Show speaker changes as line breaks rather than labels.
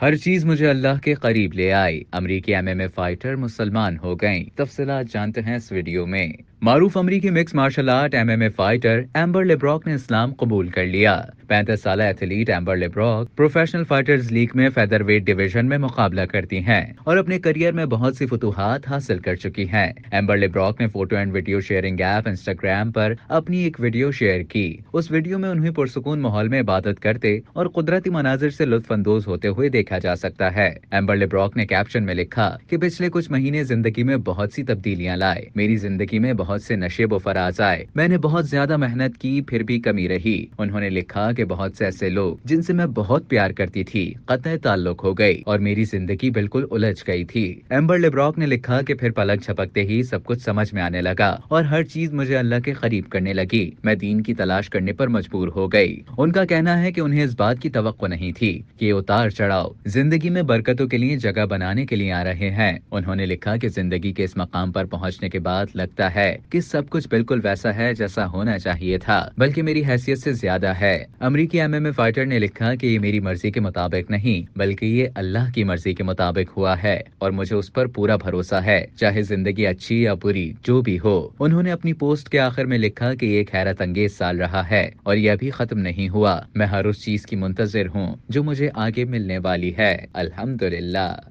हर चीज मुझे अल्लाह के करीब ले आई अमरीकी एम एम ए फाइटर मुसलमान हो गयी तफसलात जानते हैं इस वीडियो में मारूफ अमरीकी mix martial art M M A fighter Amber Leibrock ने इस्लाम कबूल कर लिया पैंतीस साल athlete Amber Leibrock Professional Fighters League में फेदर वेट डिवीजन में मुकाबला करती हैं और अपने करियर में बहुत सी फतूहत हासिल कर चुकी हैं एम्बर लेब्रॉक ने photo and video sharing app Instagram पर अपनी एक वीडियो शेयर की उस वीडियो में उन्हें पुरसकून माहौल में इबादत करते और कुदरती मनाजिर से लुत्फानंदोज होते हुए देखा जा सकता है एम्बर लेब्रॉक ने कैप्शन में लिखा की पिछले कुछ महीने जिंदगी में बहुत सी तब्दीलियाँ लाए मेरी जिंदगी में बहुत बहुत से नशे फराज आए मैंने बहुत ज्यादा मेहनत की फिर भी कमी रही उन्होंने लिखा कि बहुत से ऐसे लोग जिनसे मैं बहुत प्यार करती थी कत ताल्लुक हो गयी और मेरी जिंदगी बिल्कुल उलझ गई थी एम्बर लिब्रॉक ने लिखा कि फिर पलक झपकते ही सब कुछ समझ में आने लगा और हर चीज मुझे अल्लाह के करीब करने लगी मैं दीन की तलाश करने पर मजबूर हो गई उनका कहना है कि उन्हें इस बात की तो नहीं थी कि उतार चढ़ाव जिंदगी में बरकतों के लिए जगह बनाने के लिए आ रहे हैं उन्होंने लिखा कि जिंदगी के इस मकाम पर पहुंचने के बाद लगता है कि सब कुछ बिल्कुल वैसा है जैसा होना चाहिए था बल्कि मेरी हैसियत से ज्यादा है अमरीकी एम फाइटर ने लिखा कि ये मेरी मर्जी के मुताबिक नहीं बल्कि ये अल्लाह की मर्जी के मुताबिक हुआ है और मुझे उस पर पूरा भरोसा है चाहे जिंदगी अच्छी या बुरी जो भी हो उन्होंने अपनी पोस्ट के आखिर में लिखा की एक हैरत अंगेज साल रहा है और यह अभी खत्म नहीं हुआ मैं हर उस चीज की मुंतजर हूँ जो मुझे आगे मिलने वाली है अल्हम्दुलिल्लाह